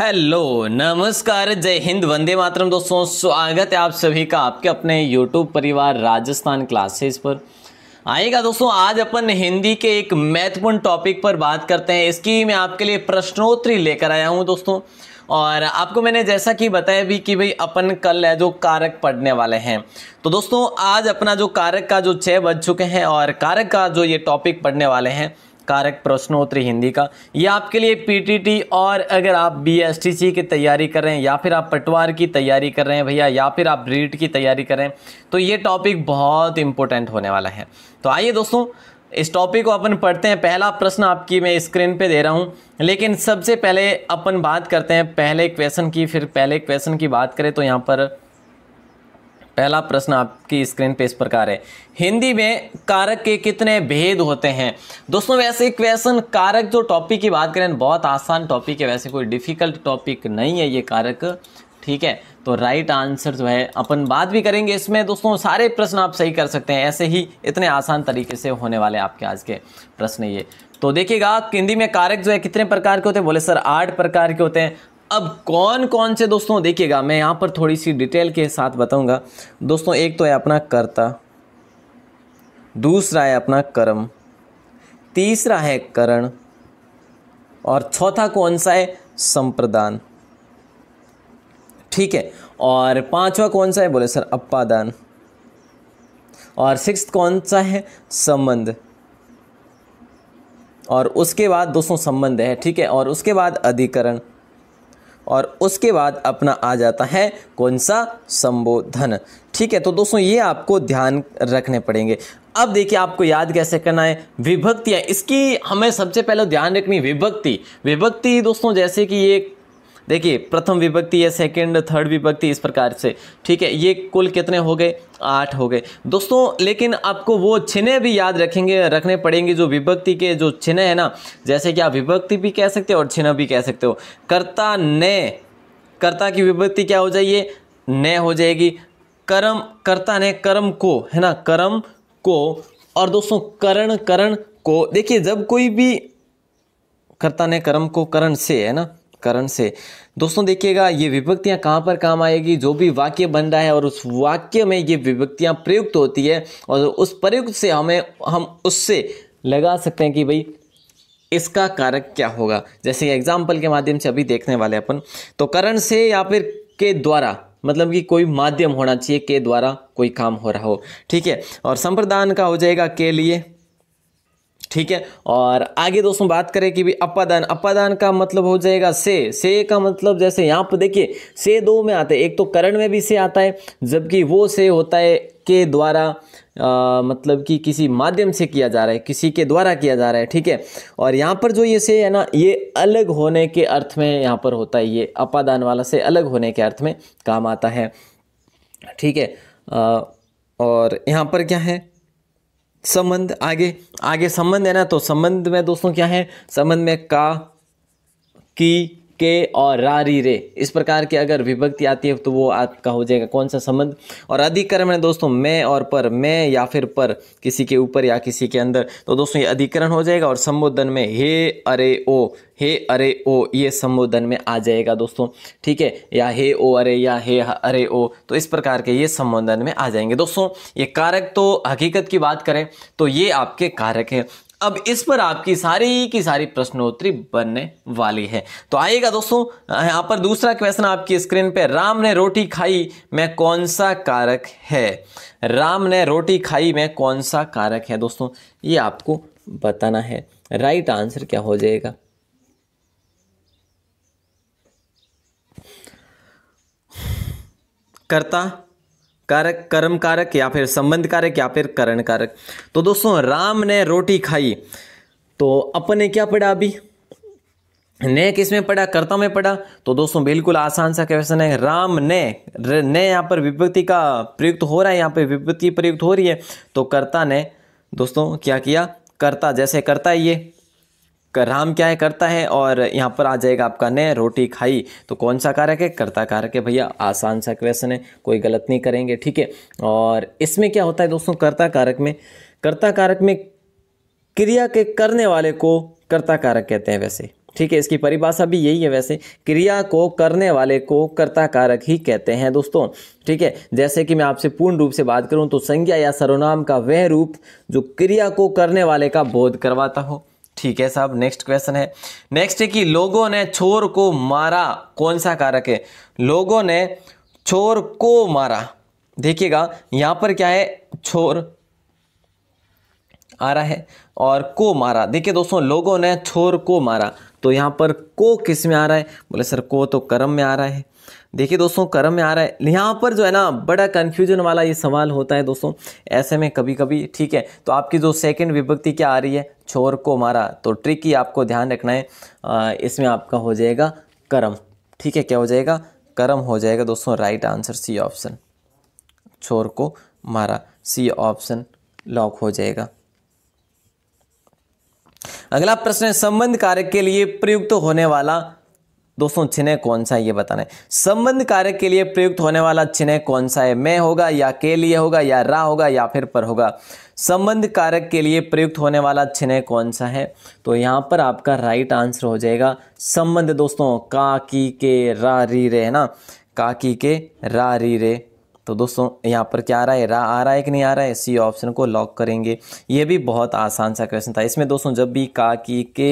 hello नमस्कार जय हिंद वंदे मातरम दोस्तों स्वागत है आप सभी का आपके अपने यूट्यूब परिवार राजस्थान क्लासेस पर आएगा दोस्तों आज अपन हिंदी के एक महत्वपूर्ण टॉपिक पर बात करते हैं इसकी मैं आपके लिए प्रश्नोत्तरी लेकर आया हूं दोस्तों और आपको मैंने जैसा कि बताया भी कि भाई अपन कल है जो कारक पढ़ने वाले हैं तो दोस्तों आज अपना जो कारक का जो छः बज चुके हैं और कारक का जो ये टॉपिक पढ़ने वाले हैं कारक प्रश्नोत्तरी हिंदी का ये आपके लिए पीटीटी और अगर आप बीएसटीसी की तैयारी कर रहे हैं या फिर आप पटवार की तैयारी कर रहे हैं भैया या फिर आप रीट की तैयारी कर रहे हैं तो ये टॉपिक बहुत इंपॉर्टेंट होने वाला है तो आइए दोस्तों इस टॉपिक को अपन पढ़ते हैं पहला प्रश्न आपकी मैं स्क्रीन पे दे रहा हूँ लेकिन सबसे पहले अपन बात करते हैं पहले क्वेश्चन की फिर पहले क्वेश्चन की बात करें तो यहाँ पर पहला प्रश्न आपकी स्क्रीन पे इस प्रकार है हिंदी में कारक के कितने भेद होते हैं दोस्तों वैसे क्वेश्चन कारक जो टॉपिक की बात करें बहुत आसान टॉपिक है वैसे कोई डिफिकल्ट टॉपिक नहीं है ये कारक ठीक है तो राइट आंसर जो है अपन बात भी करेंगे इसमें दोस्तों सारे प्रश्न आप सही कर सकते हैं ऐसे ही इतने आसान तरीके से होने वाले आपके आज के प्रश्न ये तो देखिएगा हिंदी में कारक जो है कितने प्रकार के होते हैं बोले सर आठ प्रकार के होते हैं अब कौन कौन से दोस्तों देखिएगा मैं यहाँ पर थोड़ी सी डिटेल के साथ बताऊँगा दोस्तों एक तो है अपना कर्ता दूसरा है अपना कर्म तीसरा है करण और चौथा कौन सा है संप्रदान ठीक है और पांचवा कौन सा है बोले सर अपादान और सिक्स कौन सा है संबंध और उसके बाद दोस्तों संबंध है ठीक है और उसके बाद अधिकरण और उसके बाद अपना आ जाता है कौन सा संबोधन ठीक है तो दोस्तों ये आपको ध्यान रखने पड़ेंगे अब देखिए आपको याद कैसे करना है विभक्तियाँ इसकी हमें सबसे पहले ध्यान रखनी विभक्ति विभक्ति दोस्तों जैसे कि ये देखिए प्रथम विभक्ति या सेकंड थर्ड विभक्ति इस प्रकार से ठीक है ये कुल कितने हो गए आठ हो गए दोस्तों लेकिन आपको वो चिन्ह भी याद रखेंगे रखने पड़ेंगे जो विभक्ति के जो चिन्ह हैं ना जैसे कि आप विभक्ति भी कह सकते हो और चिन्ह भी कह सकते हो कर्ता ने कर्ता की विभक्ति क्या हो जाइए ने हो जाएगी कर्म कर्ता ने कर्म को है ना कर्म को और दोस्तों करण करण को देखिए जब कोई भी कर्ता ने कर्म को करण से है ना करण से दोस्तों देखिएगा ये विभक्तियाँ कहाँ पर काम आएगी जो भी वाक्य बन रहा है और उस वाक्य में ये विभक्तियाँ प्रयुक्त होती है और उस प्रयुक्त से हमें हम उससे लगा सकते हैं कि भाई इसका कारक क्या होगा जैसे एग्जाम्पल के माध्यम से अभी देखने वाले अपन तो करण से या फिर के द्वारा मतलब कि कोई माध्यम होना चाहिए के द्वारा कोई काम हो रहा हो ठीक है और संप्रदान का हो जाएगा के लिए ठीक है और आगे दोस्तों बात करें कि भी अपादान अपादान का मतलब हो जाएगा से से का मतलब जैसे यहाँ पर देखिए से दो में आते हैं एक तो करण में भी से आता है जबकि वो से होता है के द्वारा आ, मतलब कि किसी माध्यम से किया जा रहा है किसी के द्वारा किया जा रहा है ठीक है और यहाँ पर जो ये से है ना ये अलग होने के अर्थ में यहाँ पर होता है ये अपादान वाला से अलग होने के अर्थ में काम आता है ठीक है और यहाँ पर क्या है संबंध आगे आगे संबंध है ना तो संबंध में दोस्तों क्या है संबंध में का की के और रारी रे इस प्रकार की अगर विभक्ति आती है तो वो आपका हो जाएगा कौन सा संबंध और अधिकरण है दोस्तों मैं और पर मैं या फिर पर किसी के ऊपर या किसी के अंदर तो दोस्तों ये अधिकरण हो जाएगा और संबोधन में हे अरे ओ हे अरे ओ ये संबोधन में आ जाएगा दोस्तों ठीक है या हे ओ अरे या हे अरे ओ तो इस प्रकार के ये संबोधन में आ जाएंगे दोस्तों ये कारक तो हकीकत की बात करें तो ये आपके कारक हैं अब इस पर आपकी सारी की सारी प्रश्नोत्तरी बनने वाली है तो आइएगा दोस्तों यहाँ पर दूसरा क्वेश्चन आपकी स्क्रीन पे राम ने रोटी खाई में कौन सा कारक है राम ने रोटी खाई में कौन सा कारक है दोस्तों ये आपको बताना है राइट आंसर क्या हो जाएगा कर्ता कारक कर्म कारक या फिर संबंध कारक या फिर करण कारक तो दोस्तों राम ने रोटी खाई तो अपन ने क्या पढ़ा अभी ने किसमें पढ़ा कर्ता में पढ़ा तो दोस्तों बिल्कुल आसान सा क्वेश्चन है राम ने ने यहाँ पर विपत्ति का प्रयुक्त हो रहा है यहाँ पर विभक्ति प्रयुक्त हो रही है तो कर्ता ने दोस्तों क्या किया कर्ता जैसे कर्ता ये राम क्या है करता है और यहाँ पर आ जाएगा आपका ने रोटी खाई तो कौन सा कारक है कर्ता कारक है भैया आसान सा क्वेश्चन है कोई गलत नहीं करेंगे ठीक है और इसमें क्या होता है दोस्तों कर्ता कारक में कर्ता कारक में क्रिया के करने वाले को कर्ता कारक कहते हैं वैसे ठीक है इसकी परिभाषा भी यही है वैसे क्रिया को करने वाले को कर्ता कारक ही कहते हैं दोस्तों ठीक है जैसे कि मैं आपसे पूर्ण रूप से बात करूं तो संज्ञा या सर्वनाम का वह रूप जो क्रिया को करने वाले का बोध करवाता हो ठीक है साहब नेक्स्ट क्वेश्चन है नेक्स्ट है कि लोगों ने चोर को मारा कौन सा कारक है लोगों ने चोर को मारा देखिएगा यहां पर क्या है चोर आ रहा है और को मारा देखिए दोस्तों लोगों ने छोर को मारा तो यहां पर को किस में आ रहा है बोले सर को तो कर्म में आ रहा है देखिए दोस्तों कर्म में आ रहा है यहाँ पर जो है ना बड़ा कन्फ्यूजन वाला ये सवाल होता है दोस्तों ऐसे में कभी कभी ठीक है तो आपकी जो सेकंड विभक्ति क्या आ रही है छोर को मारा तो ट्रिक ही आपको ध्यान रखना है इसमें आपका हो जाएगा कर्म ठीक है क्या हो जाएगा कर्म हो जाएगा दोस्तों राइट आंसर सी ऑप्शन छोर को मारा सी ऑप्शन लॉक हो जाएगा अगला प्रश्न है संबंध कारक के लिए प्रयुक्त तो होने वाला दोस्तों चिन्ह कौन सा है ये बताना है संबंध कारक के लिए प्रयुक्त होने वाला चिन्ह कौन सा है मैं होगा या के लिए होगा या रा होगा या फिर पर होगा संबंध कारक के लिए प्रयुक्त होने वाला चिन्ह कौन सा है तो यहाँ पर आपका राइट आंसर हो जाएगा संबंध दोस्तों का की के रा री रे है ना का की के रा री रे तो दोस्तों यहाँ पर क्या आ रहा है रा आ रहा है कि नहीं आ रहा है सी ऑप्शन को लॉक करेंगे ये भी बहुत आसान सा क्वेश्चन था इसमें दोस्तों जब भी का की के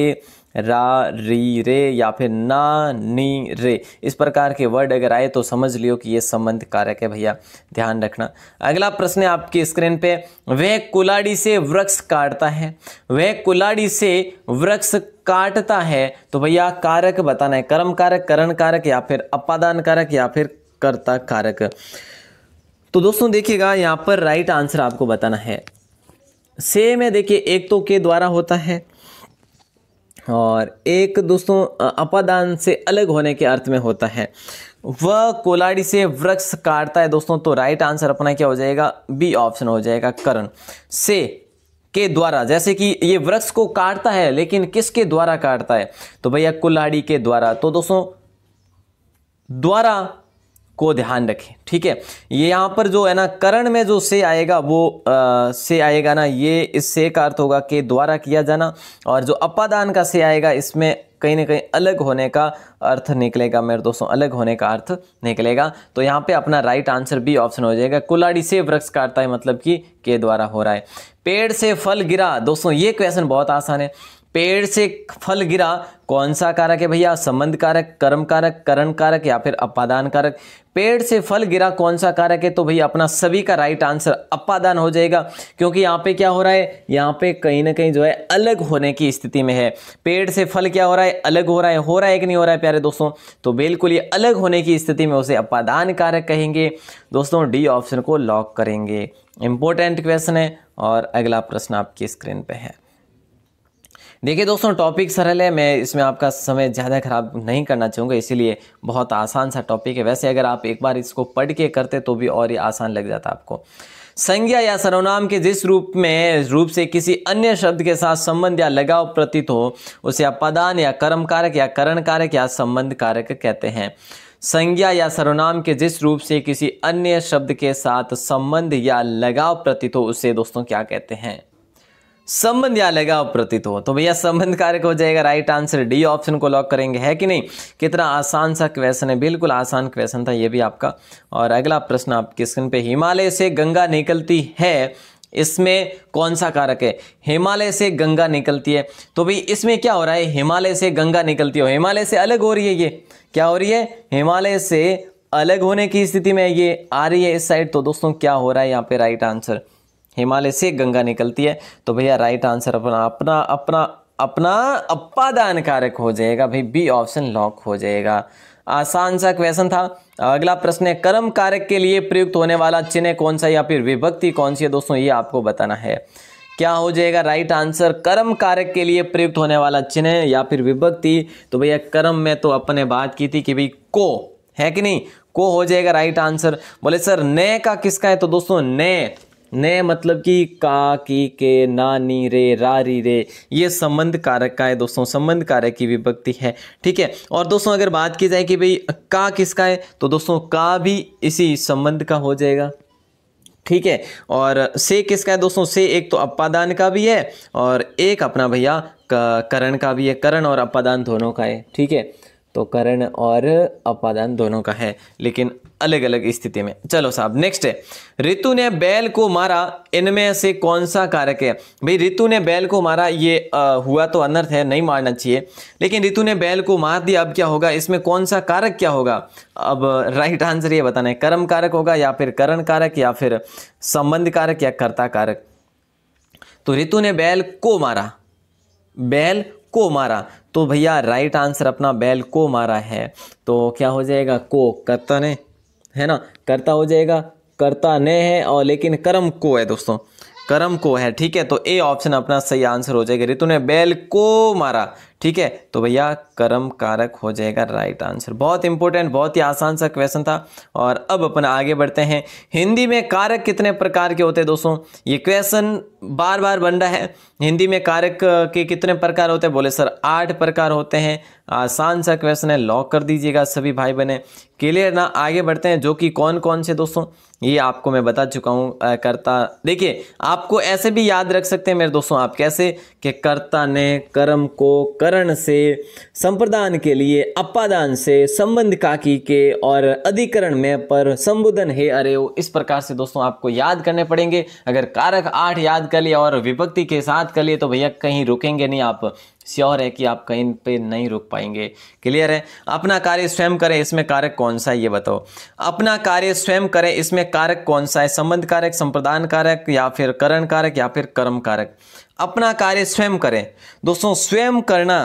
रा री रे या फिर ना नी रे इस प्रकार के वर्ड अगर आए तो समझ लियो कि ये संबंध कारक है भैया ध्यान रखना अगला प्रश्न है आपकी स्क्रीन पे वह कुलाड़ी से वृक्ष काटता है वह कुलाड़ी से वृक्ष काटता है तो भैया कारक बताना है कर्म कारक करण कारक या फिर अपादान कारक या फिर कर्ता कारक तो दोस्तों देखिएगा यहाँ पर राइट आंसर आपको बताना है से में देखिए एक तो के द्वारा होता है और एक दोस्तों अपादान से अलग होने के अर्थ में होता है वह कोलाड़ी से वृक्ष काटता है दोस्तों तो राइट आंसर अपना क्या हो जाएगा बी ऑप्शन हो जाएगा करण से के द्वारा जैसे कि ये वृक्ष को काटता है लेकिन किसके द्वारा काटता है तो भैया कुल्हाड़ी के द्वारा तो दोस्तों द्वारा को ध्यान रखें ठीक है ये यहाँ पर जो है ना करण में जो से आएगा वो आ, से आएगा ना ये इस से का अर्थ होगा के द्वारा किया जाना और जो अपादान का से आएगा इसमें कहीं ना कहीं अलग होने का अर्थ निकलेगा मेरे दोस्तों अलग होने का अर्थ निकलेगा तो यहाँ पे अपना राइट आंसर बी ऑप्शन हो जाएगा कुलाड़ी से वृक्ष काटता है मतलब कि के द्वारा हो रहा है पेड़ से फल गिरा दोस्तों ये क्वेश्चन बहुत आसान है पेड़ से फल गिरा कौन सा कारक है भैया संबंध कारक कर्म कारक करण कारक या फिर अपादान कारक पेड़ से फल गिरा कौन सा कारक है तो भैया अपना सभी का राइट आंसर अपादान हो जाएगा क्योंकि यहाँ पे क्या हो रहा है यहाँ पे कहीं ना कहीं जो है अलग होने की स्थिति में है पेड़ से फल क्या हो रहा है अलग हो रहा है हो रहा है कि नहीं हो रहा है प्यारे दोस्तों तो बिल्कुल ये अलग होने की स्थिति में उसे अपादान कारक कहेंगे दोस्तों डी ऑप्शन को लॉक करेंगे इंपॉर्टेंट क्वेश्चन है और अगला प्रश्न आपकी स्क्रीन पर है देखिए दोस्तों टॉपिक सरल है मैं इसमें आपका समय ज़्यादा ख़राब नहीं करना चाहूँगा इसीलिए बहुत आसान सा टॉपिक है वैसे अगर आप एक बार इसको पढ़ के करते तो भी और ही आसान लग जाता आपको संज्ञा या सर्वनाम के जिस रूप में रूप से किसी अन्य शब्द के साथ संबंध या लगाव प्रतीत हो उसे अपादान या कर्म कारक या करण कारक या संबंध कारक कहते हैं संज्ञा या सर्वनाम के जिस रूप से किसी अन्य शब्द के साथ संबंध या लगाव प्रतीत हो उसे दोस्तों क्या कहते हैं संबंध या लगा प्रतीत हो तो भैया संबंध कारक हो जाएगा राइट आंसर डी ऑप्शन को लॉक करेंगे है कि नहीं कितना आसान सा क्वेश्चन है बिल्कुल आसान क्वेश्चन था ये भी आपका और अगला प्रश्न आपकी स्क्रीन पे हिमालय से गंगा निकलती है इसमें कौन सा कारक है हिमालय से गंगा निकलती है तो भाई इसमें क्या हो रहा है हिमालय से गंगा निकलती हो हिमालय से अलग हो रही है ये क्या हो रही है हिमालय से अलग होने की स्थिति में ये आ रही है इस साइड तो दोस्तों क्या हो रहा है यहाँ पे राइट आंसर हिमालय से गंगा निकलती है तो भैया राइट आंसर अपना अपना अपना अपना अपादान कारक हो जाएगा भाई बी ऑप्शन लॉक हो जाएगा आसान सा क्वेश्चन था अगला प्रश्न है कर्म कारक के लिए प्रयुक्त होने वाला चिन्ह कौन सा या फिर विभक्ति कौन सी है दोस्तों ये आपको बताना है क्या हो जाएगा राइट आंसर कर्म कारक के लिए प्रयुक्त होने वाला चिन्ह या फिर विभक्ति तो भैया कर्म में तो अपने बात की थी कि भाई को है कि नहीं को हो जाएगा राइट आंसर बोले सर ने का किसका है तो दोस्तों ने ने मतलब कि का की के ना नी रे रारी रे ये संबंध कारक का है दोस्तों संबंध कारक की विभक्ति है ठीक है और दोस्तों अगर बात की जाए कि भाई का किसका है तो दोस्तों का भी इसी संबंध का हो जाएगा ठीक है और से किसका है दोस्तों से एक तो अपादान का भी है और एक अपना भैया करण का भी है करण और अपादान दोनों का है ठीक है तो करण और अपादान दोनों का है लेकिन अलग अलग स्थिति में चलो साहब नेक्स्ट है ऋतु ने बैल को मारा इनमें से कौन सा कारक है भाई ऋतु ने बैल को मारा ये आ, हुआ तो अनर्थ है नहीं मारना चाहिए लेकिन ऋतु ने बैल को मार दिया अब क्या होगा इसमें कौन सा कारक क्या होगा अब राइट आंसर ये बताना है कर्म कारक होगा या फिर करण कारक या फिर संबंध कारक या कर्ता कारक तो ऋतु ने बैल को मारा बैल को मारा तो भैया राइट आंसर अपना बैल को मारा है तो क्या हो जाएगा को करता ने है ना करता हो जाएगा करता ने है और लेकिन कर्म को है दोस्तों कर्म को है ठीक है तो ए ऑप्शन अपना सही आंसर हो जाएगा ऋतु ने बैल को मारा ठीक है तो भैया कर्म कारक हो जाएगा राइट आंसर बहुत इंपॉर्टेंट बहुत ही आसान सा क्वेश्चन था और अब अपन आगे बढ़ते हैं हिंदी में कारक कितने प्रकार के होते हैं दोस्तों ये क्वेश्चन बार बार बन रहा है हिंदी में कारक के कितने प्रकार होते हैं बोले सर आठ प्रकार होते हैं आसान सा क्वेश्चन है लॉक कर दीजिएगा सभी भाई बहने क्लियर ना आगे बढ़ते हैं जो कि कौन कौन से दोस्तों ये आपको मैं बता चुका हूँ कर्ता देखिए आपको ऐसे भी याद रख सकते हैं मेरे दोस्तों आप कैसे कि कर्ता ने कर्म को कर्म करण से संप्रदान के लिए अपादान से संबंध काकी के और अधिकरण में पर संबोधन है अरे ओ इस प्रकार से दोस्तों आपको याद करने पड़ेंगे अगर कारक आठ याद कर लिए और विभक्ति के साथ कर लिए तो भैया कहीं रुकेंगे नहीं आप श्योर है कि आप कहीं पे नहीं रुक पाएंगे क्लियर है अपना कार्य स्वयं करें इसमें कारक कौन सा है ये बताओ अपना कार्य स्वयं करें इसमें कारक कौन सा है संबंध कारक संप्रदान कारक या फिर करण कारक या फिर कर्म कारक अपना कार्य स्वयं करें दोस्तों स्वयं करना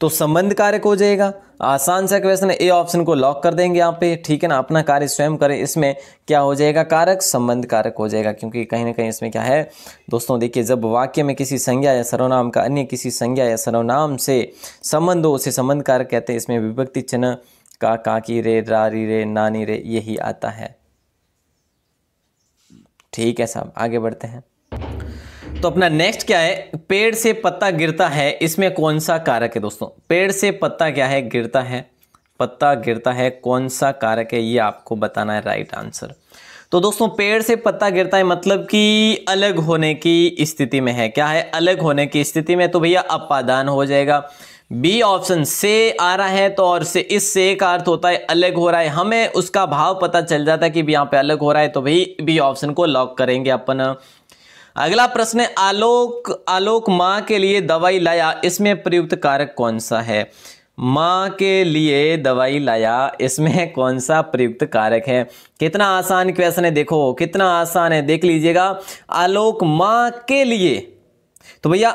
तो संबंध कारक हो जाएगा आसान सा क्वेश्चन ए ऑप्शन को लॉक कर देंगे यहां पे ठीक है ना अपना कार्य स्वयं करें इसमें क्या हो जाएगा कारक संबंध कारक हो जाएगा क्योंकि कहीं ना कहीं इसमें क्या है दोस्तों देखिए जब वाक्य में किसी संज्ञा या सर्वनाम का अन्य किसी संज्ञा या सर्वनाम से संबंध हो उसे संबंध कारक कहते हैं इसमें विभक्ति चिन्ह का काकी रे रारी रे नानी रे यही आता है ठीक है साहब आगे बढ़ते हैं तो अपना नेक्स्ट क्या है पेड़ से पत्ता गिरता है इसमें कौन सा कारक है दोस्तों पेड़ से पत्ता क्या है गिरता है पत्ता गिरता है कौन सा कारक है ये आपको बताना है राइट आंसर तो दोस्तों पेड़ से पत्ता गिरता है मतलब कि अलग होने की स्थिति में है क्या है अलग होने की स्थिति में तो भैया अपादान हो जाएगा बी ऑप्शन से आ रहा है तो और से इस से का अर्थ होता है अलग हो रहा है हमें उसका भाव पता चल जाता है कि यहाँ पे अलग हो रहा है तो भाई बी ऑप्शन को लॉक करेंगे अपन अगला प्रश्न है आलोक आलोक माँ के लिए दवाई लाया इसमें प्रयुक्त कारक कौन सा है माँ के लिए दवाई लाया इसमें कौन सा प्रयुक्त कारक है कितना आसान क्वेश्चन है देखो कितना आसान है देख लीजिएगा आलोक माँ के लिए तो भैया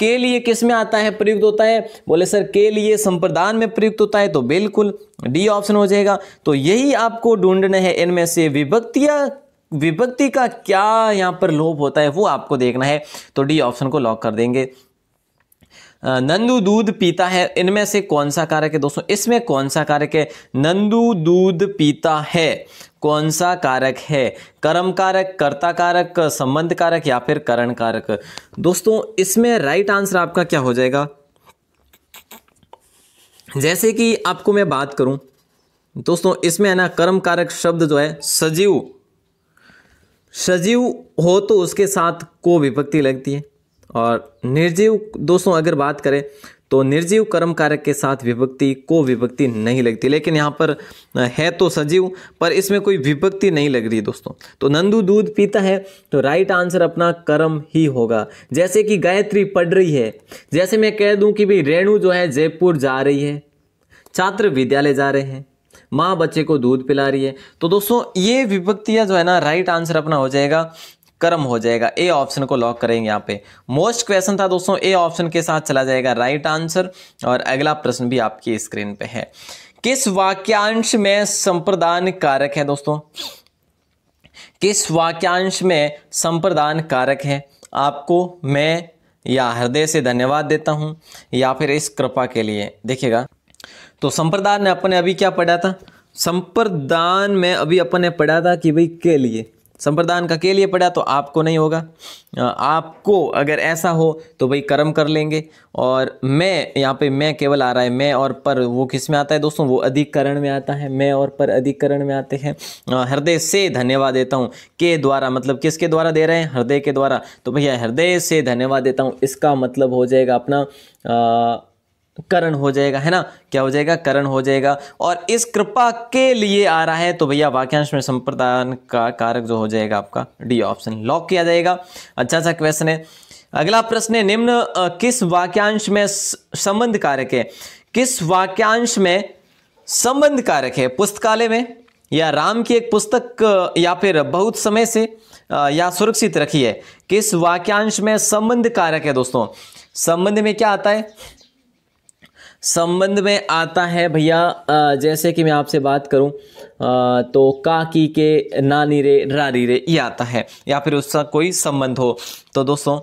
के लिए किस में आता है प्रयुक्त होता है बोले सर के लिए संप्रदान में प्रयुक्त होता है तो बिल्कुल डी ऑप्शन हो जाएगा तो यही आपको ढूंढना है इनमें से विभक्तियां विभक्ति का क्या यहाँ पर लोप होता है वो आपको देखना है तो डी ऑप्शन को लॉक कर देंगे नंदू दूध पीता है इनमें से कौन सा कारक है दोस्तों इसमें कौन सा कारक है नंदू दूध पीता है कौन सा कारक है कर्म कारक कर्ता कारक संबंध कारक या फिर करण कारक दोस्तों इसमें राइट आंसर आपका क्या हो जाएगा जैसे कि आपको मैं बात करूं दोस्तों इसमें है ना कर्म कारक शब्द जो है सजीव सजीव हो तो उसके साथ को विभक्ति लगती है और निर्जीव दोस्तों अगर बात करें तो निर्जीव कर्म कारक के साथ विभक्ति को विभक्ति नहीं लगती लेकिन यहाँ पर है तो सजीव पर इसमें कोई विभक्ति नहीं लग रही दोस्तों तो नंदू दूध पीता है तो राइट आंसर अपना कर्म ही होगा जैसे कि गायत्री पढ़ रही है जैसे मैं कह दूं कि भाई रेणु जो है जयपुर जा रही है छात्र विद्यालय जा रहे हैं माँ बच्चे को दूध पिला रही है तो दोस्तों ये विभक्तियाँ जो है ना राइट आंसर अपना हो जाएगा कर्म हो जाएगा ए ऑप्शन को लॉक करेंगे यहाँ पे मोस्ट क्वेश्चन था दोस्तों ए ऑप्शन के साथ चला जाएगा राइट आंसर और अगला प्रश्न भी आपकी स्क्रीन पे है किस वाक्यांश में संप्रदान कारक है दोस्तों किस वाक्यांश में संप्रदान कारक है आपको मैं या हृदय से धन्यवाद देता हूं या फिर इस कृपा के लिए देखिएगा तो संप्रदान ने अपने अभी क्या पढ़ा था संप्रदान में अभी अपन ने पढ़ा था कि भाई के लिए संप्रदान का के लिए पढ़ा तो आपको नहीं होगा आपको अगर ऐसा हो तो भाई कर्म कर लेंगे और मैं यहाँ पे मैं केवल आ रहा है मैं और पर वो किस में आता है दोस्तों वो अधिकरण में आता है मैं और पर अधिकरण में आते हैं हृदय से धन्यवाद देता हूँ के द्वारा मतलब किसके द्वारा दे रहे हैं हृदय के द्वारा तो भैया हृदय से धन्यवाद देता हूँ इसका मतलब हो जाएगा अपना आ, करण हो जाएगा है ना क्या हो जाएगा करण हो जाएगा और इस कृपा के लिए आ रहा है तो भैया वाक्यांश में संप्रदान का कारक जो हो जाएगा आपका डी ऑप्शन लॉक किया जाएगा अच्छा सा क्वेश्चन है अगला प्रश्न है निम्न किस वाक्यांश में संबंध कारक है किस वाक्यांश में संबंध कारक है पुस्तकालय में या राम की एक पुस्तक या फिर बहुत समय से या सुरक्षित रखी है किस वाक्यांश में संबंध कारक है दोस्तों संबंध में क्या आता है संबंध में आता है भैया जैसे कि मैं आपसे बात करूं तो काकी के नानी रे रारी रे ये आता है या फिर उसका कोई संबंध हो तो दोस्तों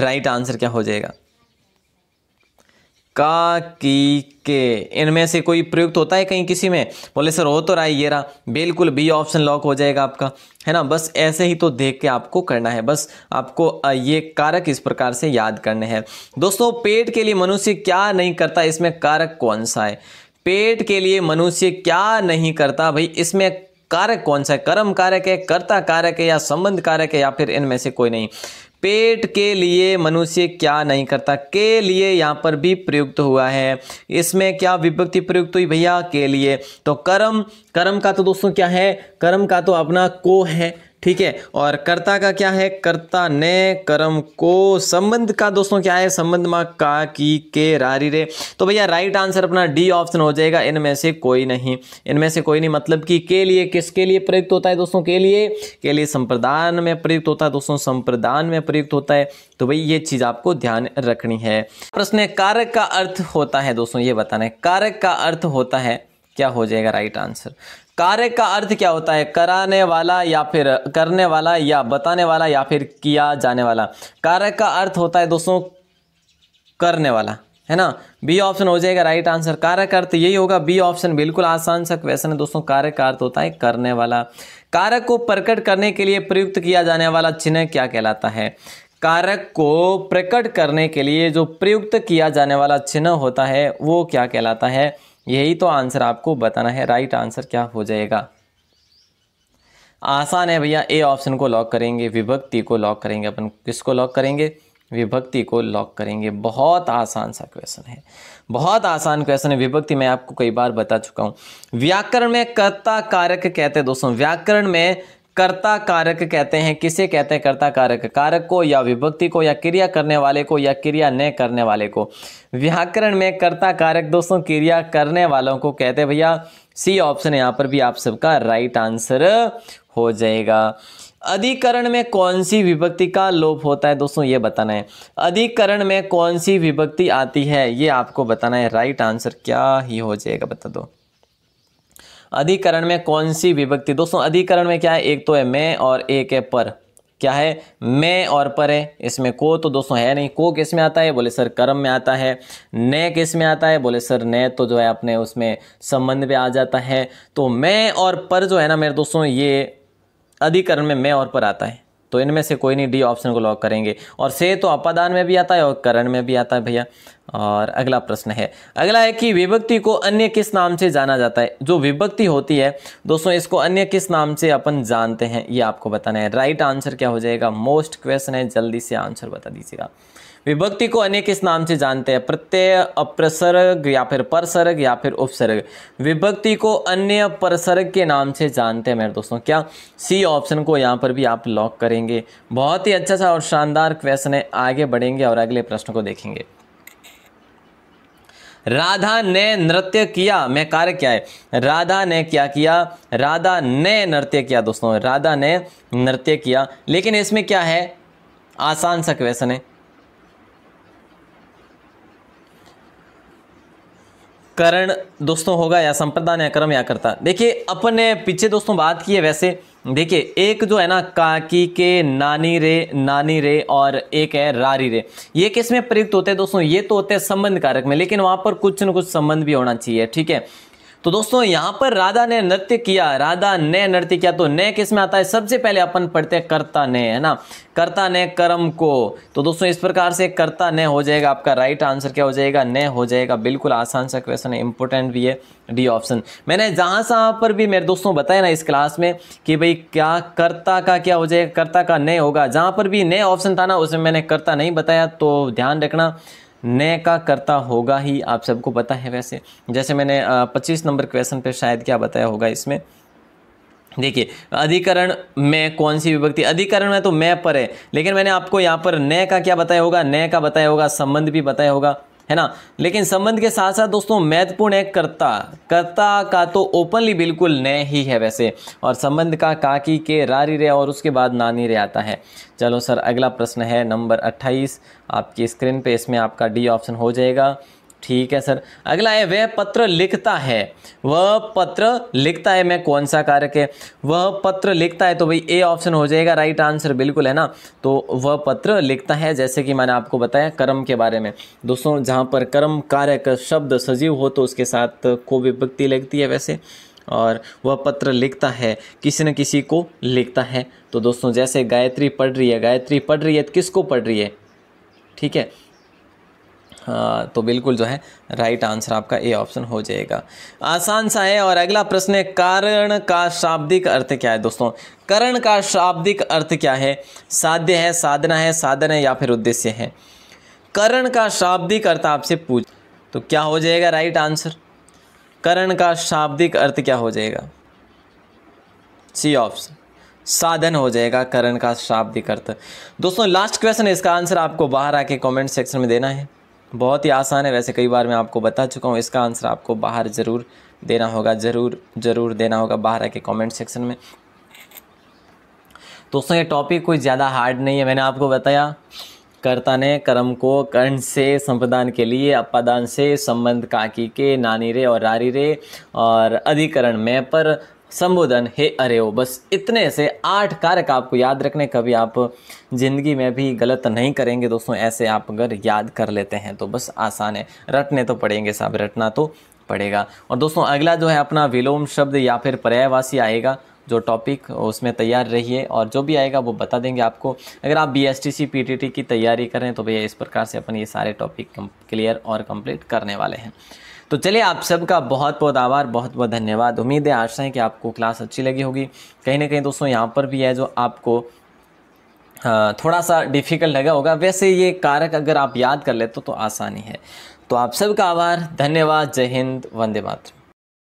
राइट आंसर क्या हो जाएगा का की के इनमें से कोई प्रयुक्त होता है कहीं किसी में बोले सर हो तो रहा ये रहा बिल्कुल बी ऑप्शन लॉक हो जाएगा आपका है ना बस ऐसे ही तो देख के आपको करना है बस आपको ये कारक इस प्रकार से याद करने हैं दोस्तों पेट के लिए मनुष्य क्या नहीं करता इसमें कारक कौन सा है पेट के लिए मनुष्य क्या नहीं करता भाई इसमें कारक कौन सा है कर्म कारक है कर्ता कारक है या संबंध कारक है या फिर इनमें से कोई नहीं पेट के लिए मनुष्य क्या नहीं करता के लिए यहाँ पर भी प्रयुक्त हुआ है इसमें क्या विभक्ति प्रयुक्त हुई भैया के लिए तो कर्म कर्म का तो दोस्तों क्या है कर्म का तो अपना को है ठीक है और कर्ता का क्या है कर्ता ने कर्म को संबंध का दोस्तों क्या है संबंध मा का की के रारी रे तो भैया राइट आंसर अपना डी ऑप्शन हो जाएगा इनमें से कोई नहीं इनमें से कोई नहीं मतलब कि के लिए किसके लिए प्रयुक्त होता है दोस्तों के लिए के लिए संप्रदान में प्रयुक्त होता है दोस्तों संप्रदान में प्रयुक्त होता है तो भाई ये चीज आपको ध्यान रखनी है प्रश्न है कारक का अर्थ होता है दोस्तों ये बताना है कारक का अर्थ होता है क्या हो जाएगा राइट आंसर कार्य का अर्थ क्या होता है कराने वाला या फिर करने वाला या बताने वाला या फिर किया जाने वाला कार्य का अर्थ होता है दोस्तों करने वाला है ना बी ऑप्शन हो जाएगा राइट आंसर कार्य का अर्थ यही होगा बी ऑप्शन बिल्कुल आसान सा क्वेश्चन है दोस्तों कार्य का अर्थ होता है करने वाला कारक को प्रकट करने के लिए प्रयुक्त किया जाने वाला चिन्ह क्या कहलाता है कारक को प्रकट करने के लिए जो प्रयुक्त किया जाने वाला चिन्ह होता है वो क्या कहलाता है यही तो आंसर आपको बताना है राइट आंसर क्या हो जाएगा आसान है भैया ए ऑप्शन को लॉक करेंगे विभक्ति को लॉक करेंगे अपन किसको लॉक करेंगे विभक्ति को लॉक करेंगे बहुत आसान सा क्वेश्चन है बहुत आसान क्वेश्चन है विभक्ति मैं आपको कई बार बता चुका हूँ व्याकरण में कर्ता कारक कहते हैं दोस्तों व्याकरण में कर्ता कारक कहते हैं किसे कहते हैं कर्ता कारक कारक को या विभक्ति को या क्रिया करने वाले को या क्रिया न करने वाले को व्याकरण में कर्ता कारक दोस्तों क्रिया करने वालों को कहते हैं भैया सी ऑप्शन यहाँ पर भी आप सबका राइट आंसर हो जाएगा अधिकरण में कौन सी विभक्ति का लोप होता है दोस्तों ये बताना है अधिकरण में कौन सी विभक्ति आती है ये आपको बताना है राइट आंसर क्या ही हो जाएगा बता दो अधिकरण में कौन सी विभक्ति दोस्तों अधिकरण में क्या है एक तो है मैं और एक है पर क्या है मैं और पर है इसमें को तो दोस्तों है नहीं को किस में आता है बोले सर कर्म में आता है ने किस में आता है बोले सर ने तो जो है अपने उसमें संबंध पे आ जाता है तो मैं और पर जो है ना मेरे दोस्तों ये अधिकरण में मैं और पर आता है तो इनमें से कोई नहीं डी ऑप्शन को लॉक करेंगे और से तो अपादान में भी आता है और करण में भी आता है भैया और अगला प्रश्न है अगला है कि विभक्ति को अन्य किस नाम से जाना जाता है जो विभक्ति होती है दोस्तों इसको अन्य किस नाम से अपन जानते हैं ये आपको बताना है राइट आंसर क्या हो जाएगा मोस्ट क्वेश्चन है जल्दी से आंसर बता दीजिएगा विभक्ति को अनेक इस नाम से जानते हैं प्रत्यय अप्रसर्ग या फिर परसर्ग या फिर उपसर्ग विभक्ति को अन्य परसर्ग के नाम से जानते हैं मेरे दोस्तों क्या सी ऑप्शन को यहाँ पर भी आप लॉक करेंगे बहुत ही अच्छा सा और शानदार क्वेश्चन है आगे बढ़ेंगे और अगले प्रश्न को देखेंगे राधा ने नृत्य किया मैं कार्य क्या है राधा ने क्या किया राधा ने नृत्य किया दोस्तों राधा ने नृत्य किया लेकिन इसमें क्या है आसान सा क्वेश्चन है करण दोस्तों होगा या संप्रदान या कर्म या करता देखिए अपन ने पीछे दोस्तों बात की है वैसे देखिए एक जो है ना काकी के नानी रे नानी रे और एक है रारी रे ये किस में प्रयुक्त होते हैं दोस्तों ये तो होते हैं संबंध कारक में लेकिन वहाँ पर कुछ न कुछ संबंध भी होना चाहिए ठीक है तो दोस्तों यहां पर राधा ने नृत्य किया राधा ने नृत्य किया तो ने किस में आता है सबसे पहले अपन पढ़ते हैं कर्ता ने है ना कर्ता ने कर्म को तो दोस्तों इस प्रकार से कर्ता ने हो जाएगा आपका राइट आंसर क्या हो जाएगा ने हो जाएगा बिल्कुल आसान सा क्वेश्चन है इंपॉर्टेंट भी है डी ऑप्शन मैंने जहां जहां पर भी मेरे दोस्तों बताया ना इस क्लास में कि भाई क्या कर्ता का क्या हो जाएगा कर्ता का ने होगा जहां पर भी ने ऑप्शन था ना उसमें मैंने कर्ता नहीं बताया तो ध्यान रखना ने का करता होगा ही आप सबको पता है वैसे जैसे मैंने पच्चीस नंबर क्वेश्चन पर शायद क्या बताया होगा इसमें देखिए अधिकरण में कौन सी विभक्ति अधिकरण में तो मैं पर है लेकिन मैंने आपको यहाँ पर नय का क्या बताया होगा नय का बताया होगा संबंध भी बताया होगा है ना लेकिन संबंध के साथ साथ दोस्तों महत्वपूर्ण है कर्ता कर्ता का तो ओपनली बिल्कुल न ही है वैसे और संबंध का काकी के रारी रे और उसके बाद नानी रे आता है चलो सर अगला प्रश्न है नंबर 28 आपकी स्क्रीन पे इसमें आपका डी ऑप्शन हो जाएगा ठीक है सर अगला है वह पत्र लिखता है वह पत्र लिखता है मैं कौन सा कारक है वह पत्र लिखता है तो भाई ए ऑप्शन हो जाएगा राइट आंसर बिल्कुल है ना तो वह पत्र लिखता है जैसे कि मैंने आपको बताया कर्म के बारे में दोस्तों जहाँ पर कर्म कारक शब्द सजीव हो तो उसके साथ को विभक्ति लगती है वैसे और वह पत्र लिखता है किसी न किसी को लिखता है तो दोस्तों जैसे गायत्री पढ़ रही है गायत्री पढ़ रही है तो किसको पढ़ रही है ठीक है हाँ, तो बिल्कुल जो है राइट आंसर आपका ए ऑप्शन हो जाएगा आसान सा है और अगला प्रश्न है कारण का शाब्दिक अर्थ क्या है दोस्तों करण का शाब्दिक अर्थ क्या है साध्य है साधना है साधन है या फिर उद्देश्य है करण का शाब्दिक अर्थ आपसे पूछ तो क्या हो जाएगा राइट आंसर करण का शाब्दिक अर्थ क्या हो जाएगा सी ऑप्शन साधन हो जाएगा करण का शाब्दिक अर्थ दोस्तों लास्ट क्वेश्चन इसका आंसर आपको बाहर आके कमेंट सेक्शन में देना है बहुत ही आसान है वैसे कई बार मैं आपको बता चुका हूँ इसका आंसर आपको बाहर ज़रूर देना होगा ज़रूर ज़रूर देना होगा बाहर आके कमेंट सेक्शन में दोस्तों ये टॉपिक कोई ज़्यादा हार्ड नहीं है मैंने आपको बताया कर्ता ने कर्म को कर्ण से संप्रदान के लिए अपादान से संबंध काकी के नानी रे और रारी रे और अधिकरण में पर संबोधन हे अरे ओ बस इतने से आठ कारक आपको याद रखने कभी आप ज़िंदगी में भी गलत नहीं करेंगे दोस्तों ऐसे आप अगर याद कर लेते हैं तो बस आसान है रटने तो पड़ेंगे साहब रटना तो पड़ेगा और दोस्तों अगला जो है अपना विलोम शब्द या फिर पर्यायवासी आएगा जो टॉपिक उसमें तैयार रहिए और जो भी आएगा वो बता देंगे आपको अगर आप B S T C P T T की तैयारी करें तो भैया इस प्रकार से अपन ये सारे टॉपिक क्लियर और कंप्लीट करने वाले हैं तो चलिए आप सबका बहुत बहुत आभार बहुत बहुत धन्यवाद उम्मीद है आशा है कि आपको क्लास अच्छी लगी होगी कहीं ना कहीं दोस्तों यहाँ पर भी है जो आपको थोड़ा सा डिफ़िकल्ट लगा होगा वैसे ये कारक अगर आप याद कर लेते तो, तो आसानी है तो आप सबका आभार धन्यवाद जय हिंद वंदे मातरम